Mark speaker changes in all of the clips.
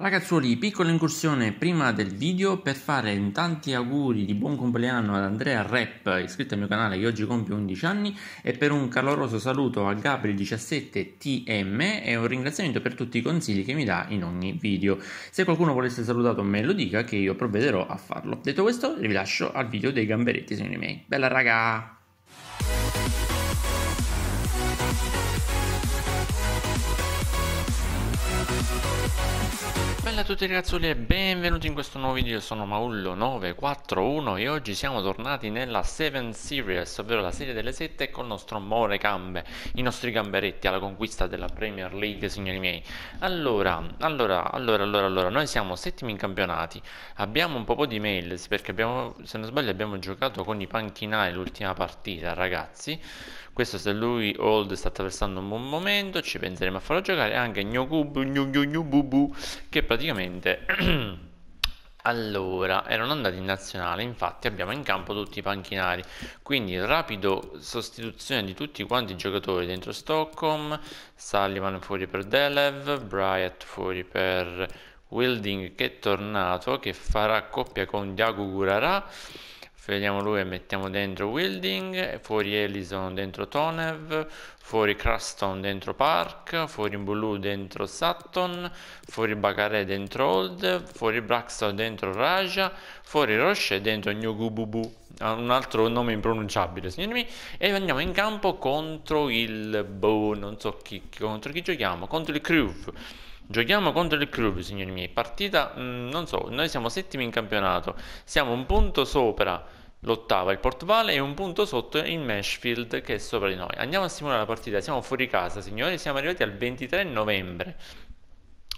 Speaker 1: Ragazzuoli, piccola incursione prima del video per fare in tanti auguri di buon compleanno ad Andrea Rep, iscritto al mio canale che oggi compie 11 anni, e per un caloroso saluto a gabriel 17 tm e un ringraziamento per tutti i consigli che mi dà in ogni video. Se qualcuno volesse essere salutato me lo dica che io provvederò a farlo. Detto questo, vi lascio al video dei gamberetti, signori miei. Bella raga! Bella a tutti ragazzuoli e benvenuti in questo nuovo video, sono Maullo941 e oggi siamo tornati nella 7 Series, ovvero la serie delle 7 con il nostro More Gambe, i nostri gamberetti alla conquista della Premier League, signori miei. Allora, allora, allora, allora, allora, noi siamo settimi in campionati, abbiamo un po' di mail perché abbiamo, se non sbaglio abbiamo giocato con i panchinai l'ultima partita, ragazzi. Questo se lui Old sta attraversando un buon momento, ci penseremo a farlo giocare, anche Gnogubu, Gnogubu, che praticamente allora erano andati in nazionale, infatti abbiamo in campo tutti i panchinari, quindi rapido sostituzione di tutti quanti i giocatori dentro Stockholm, Sullivan fuori per Delev, Bryant fuori per Wilding che è tornato, che farà coppia con Diago Gurarà Vediamo lui e mettiamo dentro Wilding, fuori Ellison dentro Tonev, fuori Cruston dentro Park, fuori Bulu dentro Sutton, fuori Bacare dentro Old, fuori Braxton dentro Raja, fuori Roche dentro Nyugububu, ah, un altro nome impronunciabile signori miei, e andiamo in campo contro il Bow, non so chi, contro chi giochiamo, contro il Crew. Giochiamo contro il Crew, signori miei, partita, mh, mm, non so, noi siamo settimi in campionato, siamo un punto sopra l'ottava il Port Vale e un punto sotto il Mashfield che è sopra di noi. Andiamo a simulare la partita, siamo fuori casa signori, siamo arrivati al 23 novembre.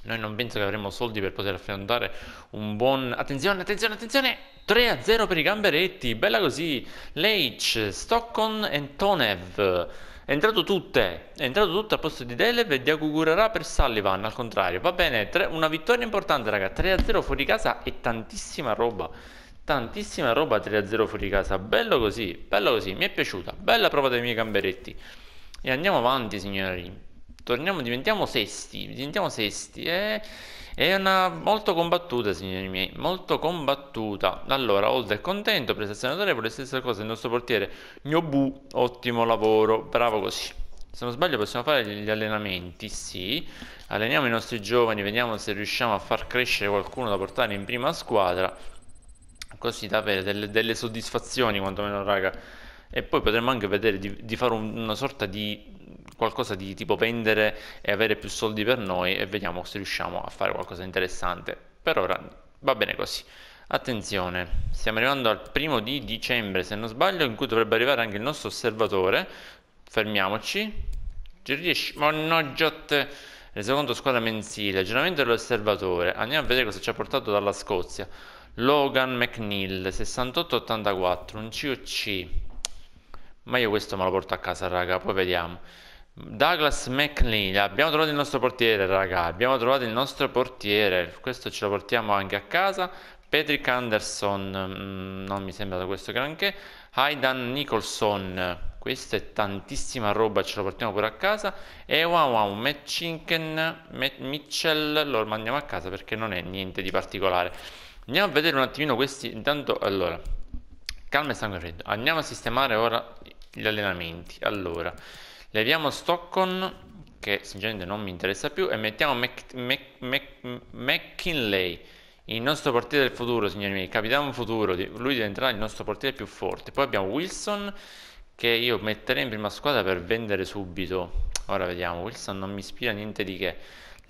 Speaker 1: Noi non penso che avremo soldi per poter affrontare un buon... Attenzione, attenzione, attenzione! 3-0 per i gamberetti, bella così! Leitch, Stockton e Tonev. È entrato tutte, è entrato tutto al posto di Delev e di per Sullivan, al contrario. Va bene, tre... una vittoria importante raga, 3-0 fuori casa è tantissima roba tantissima roba 3-0 fuori casa. Bello così, bello così, mi è piaciuta. Bella prova dei miei gamberetti. E andiamo avanti, signori. Torniamo, diventiamo sesti, diventiamo sesti. È, è una molto combattuta, signori miei, molto combattuta. Allora, Old è contento, presa prestazione autorevole, stessa cosa, il nostro portiere Gnobu, ottimo lavoro, bravo così. Se non sbaglio possiamo fare gli allenamenti, sì. Alleniamo i nostri giovani, vediamo se riusciamo a far crescere qualcuno da portare in prima squadra così da avere delle, delle soddisfazioni quantomeno raga e poi potremmo anche vedere di, di fare un, una sorta di qualcosa di tipo vendere e avere più soldi per noi e vediamo se riusciamo a fare qualcosa di interessante per ora va bene così Attenzione, stiamo arrivando al primo di dicembre, se non sbaglio, in cui dovrebbe arrivare anche il nostro osservatore. Fermiamoci. Riesci, mannaggiate, resoconto squadra mensile, aggiornamento dell'osservatore. Andiamo a vedere cosa ci ha portato dalla Scozia. Logan McNeil 6884 un COC ma io questo me lo porto a casa raga poi vediamo Douglas McNeil abbiamo trovato il nostro portiere raga abbiamo trovato il nostro portiere questo ce lo portiamo anche a casa Patrick Anderson mm, non mi sembra da questo granché Aidan Nicholson questa è tantissima roba ce lo portiamo pure a casa e wow wow Matt Chinken Matt Mitchell lo mandiamo a casa perché non è niente di particolare Andiamo a vedere un attimino questi, intanto, allora, calma e sangue freddo. Andiamo a sistemare ora gli allenamenti. Allora, leviamo Stockton, che sinceramente non mi interessa più, e mettiamo Mac, Mac, Mac, McKinley, il nostro portiere del futuro, signori miei, capitano futuro, lui diventerà il nostro portiere più forte. Poi abbiamo Wilson, che io metterei in prima squadra per vendere subito. Ora vediamo, Wilson non mi ispira niente di che.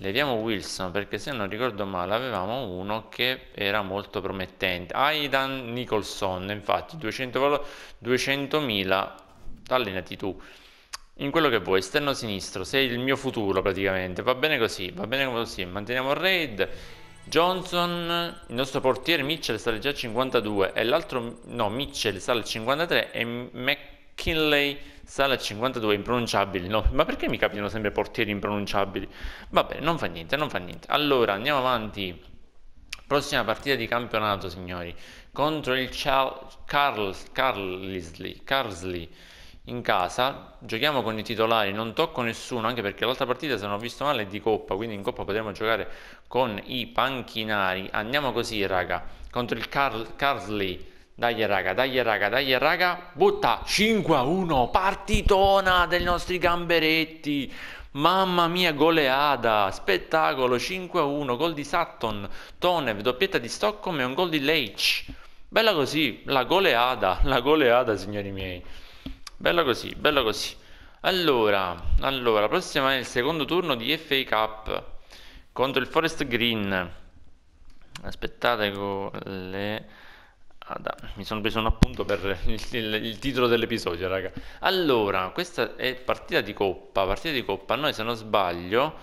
Speaker 1: Leviamo Wilson perché se non ricordo male avevamo uno che era molto promettente. Aidan Nicholson, infatti 200.000, 200 allenati tu. In quello che vuoi, esterno sinistro, sei il mio futuro praticamente. Va bene così, va bene così. Manteniamo il raid. Johnson, il nostro portiere Mitchell sta già al 52 e l'altro no, Mitchell sta al 53 e McKinley Sala 52 impronunciabile. no? Ma perché mi capitano sempre portieri impronunciabili? Vabbè, non fa niente, non fa niente. Allora, andiamo avanti. Prossima partita di campionato, signori, contro il Char- Carl- in casa. Giochiamo con i titolari, non tocco nessuno, anche perché l'altra partita, se non ho visto male, è di Coppa, quindi in Coppa potremo giocare con i panchinari. Andiamo così, raga, contro il Carl- dai raga, dai raga, dai raga. Butta 5 a 1, partitona dei nostri gamberetti. Mamma mia, goleada, spettacolo 5 a 1, gol di Sutton, Tonev, doppietta di Stockholm e un gol di Leitch. Bella così, la goleada, la goleada signori miei. Bella così, bella così. Allora, allora, prossima è il secondo turno di FA Cup contro il Forest Green. Aspettate con le Ada. Ah, mi sono preso un appunto per il, il, il, titolo dell'episodio, raga. Allora, questa è partita di coppa. Partita di coppa. Noi, se non sbaglio,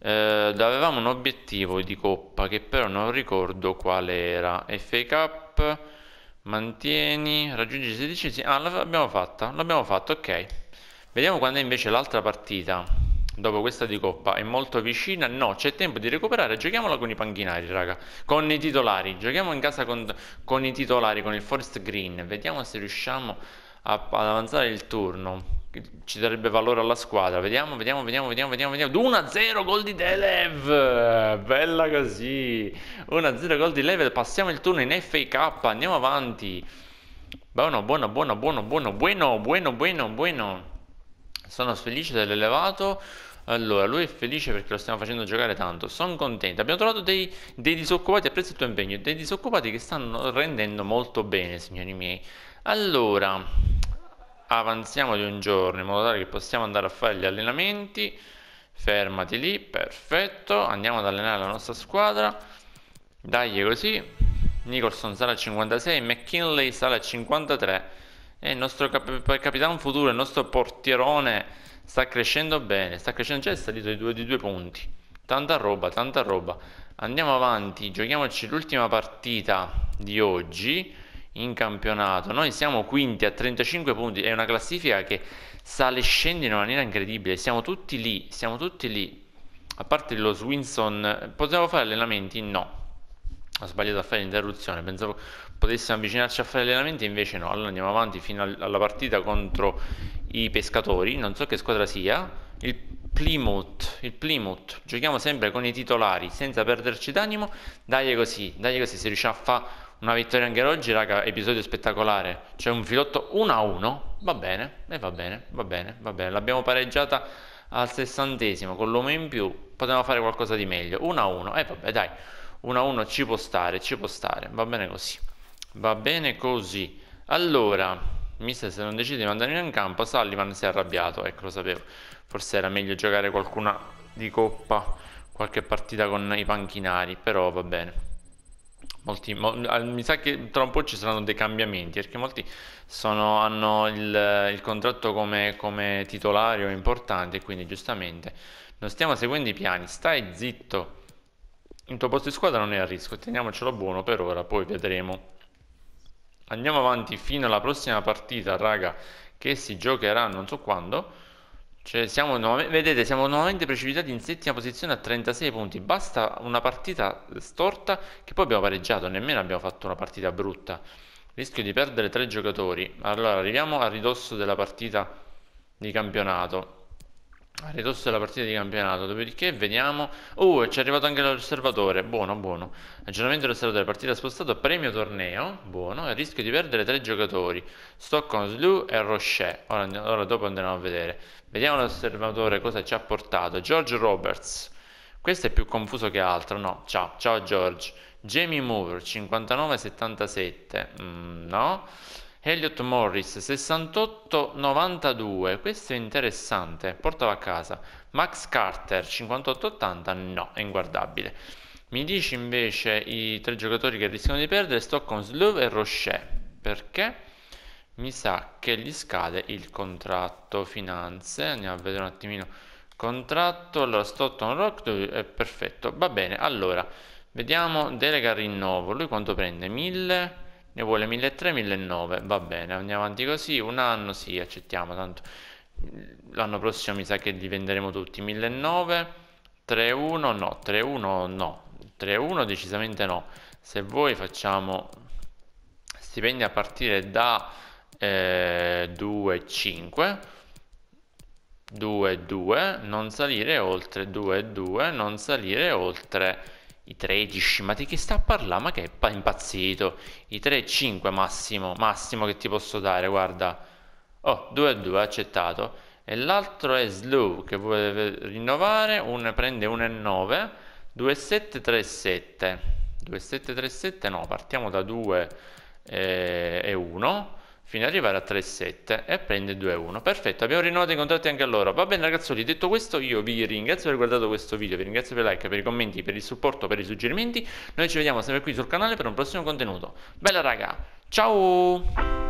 Speaker 1: eh, avevamo un obiettivo di coppa che però non ricordo qual era. FA Cup, mantieni, raggiungi i 16. Ah, l'abbiamo fatta. L'abbiamo fatta, ok. Vediamo quando è invece l'altra partita dopo questa di Coppa è molto vicina. No, c'è tempo di recuperare. Giochiamola con i panchinari, raga. Con i titolari. Giochiamo in casa con, con i titolari, con il Forest Green. Vediamo se riusciamo a, ad avanzare il turno. Ci darebbe valore alla squadra. Vediamo, vediamo, vediamo, vediamo, vediamo. vediamo. 1-0 gol di Delev. Bella così. 1-0 gol di Delev. Passiamo il turno in FK. Andiamo avanti. Buono, buono, buono, buono, buono, buono, buono, buono, buono. Sono felice dell'elevato. Allora, lui è felice perché lo stiamo facendo giocare tanto. Sono contento. Abbiamo trovato dei, dei disoccupati, apprezzo il tuo impegno, dei disoccupati che stanno rendendo molto bene, signori miei. Allora, avanziamo di un giorno in modo tale che possiamo andare a fare gli allenamenti. Fermati lì, perfetto. Andiamo ad allenare la nostra squadra. Dai così. Nicholson sarà a 56, McKinley sarà a 53 e il nostro cap- capitano futuro, il nostro portierone sta crescendo bene, sta crescendo già, cioè è salito di due, di due punti. Tanta roba, tanta roba. Andiamo avanti, giochiamoci l'ultima partita di oggi in campionato. Noi siamo quinti a 35 punti, è una classifica che sale e scende in una maniera incredibile. Siamo tutti lì, siamo tutti lì. A parte lo Swinson, potevamo fare allenamenti? No. Ho sbagliato a fare l'interruzione, pensavo potessimo avvicinarci a fare allenamenti, invece no. Allora andiamo avanti fino alla partita contro i pescatori, non so che squadra sia, il Plymouth, il Plymouth, giochiamo sempre con i titolari senza perderci d'animo, dai così, dai così, se riusciamo a fare una vittoria anche oggi, raga, episodio spettacolare, c'è un filotto 1-1, va bene, e eh, va bene, va bene, va bene, l'abbiamo pareggiata al sessantesimo con l'uomo in più, potevamo fare qualcosa di meglio, 1-1, e eh, vabbè dai, 1-1 ci può stare, ci può stare, va bene così, va bene così, allora... Mister se non decide di mandarmi in campo Sullivan si è arrabbiato, ecco lo sapevo. Forse era meglio giocare qualcuna di coppa, qualche partita con i panchinari, però va bene. Molti, mo, mi sa che tra un po' ci saranno dei cambiamenti perché molti sono, hanno il, il contratto come, come titolare o importante, quindi giustamente non stiamo seguendo i piani, stai zitto. Il tuo posto di squadra non è a rischio, teniamocelo buono per ora, poi vedremo andiamo avanti fino alla prossima partita, raga, che si giocherà non so quando. Cioè siamo vedete, siamo nuovamente precipitati in settima posizione a 36 punti. Basta una partita storta che poi abbiamo pareggiato, nemmeno abbiamo fatto una partita brutta. Rischio di perdere tre giocatori. Allora, arriviamo a ridosso della partita di campionato a ridosso della partita di campionato, dopodiché veniamo... Oh, uh, ci è arrivato anche l'osservatore, buono, buono. Aggiornamento dell'osservatore, partita spostata, premio torneo, buono, e rischio di perdere tre giocatori, Stockholm, Slu e Rocher. Ora, ora, dopo andremo a vedere. Vediamo l'osservatore cosa ci ha portato. George Roberts, questo è più confuso che altro, no? Ciao, ciao George. Jamie Moore, 59-77, mm, no? Elliot Morris 68-92, questo è interessante, portalo a casa. Max Carter 58-80, no, è inguardabile. Mi dici invece i tre giocatori che rischiano di perdere, sto con Slove e Rocher, perché mi sa che gli scade il contratto finanze, andiamo a vedere un attimino contratto, allora Stockton Rock è perfetto, va bene, allora vediamo delega rinnovo, lui quanto prende? 1000 ne vuole 1.300-1.900, va bene, andiamo avanti così, un anno sì, accettiamo, tanto l'anno prossimo mi sa che li venderemo tutti, 1.900, 3.1, no, 3.1 no, 3.1 decisamente no, se voi facciamo stipendi a partire da eh, 2.5, 2,2 non salire oltre 2,2 non salire oltre i 13, ma di chi sta a parlare? Ma che è impazzito? I 3, 5 massimo, massimo che ti posso dare, guarda. Oh, 2 a 2, accettato. E l'altro è Slow, che vuole rinnovare, un, prende 1 e 9, 2 7, 3 7. 2 7, 3 7, no, partiamo da 2 eh, e 1 fino ad arrivare a 3,7 e prende 2,1. Perfetto, abbiamo rinnovato i contratti anche a loro. Va bene ragazzoli, detto questo io vi ringrazio per aver guardato questo video, vi ringrazio per il like, per i commenti, per il supporto, per i suggerimenti. Noi ci vediamo sempre qui sul canale per un prossimo contenuto. Bella raga, ciao!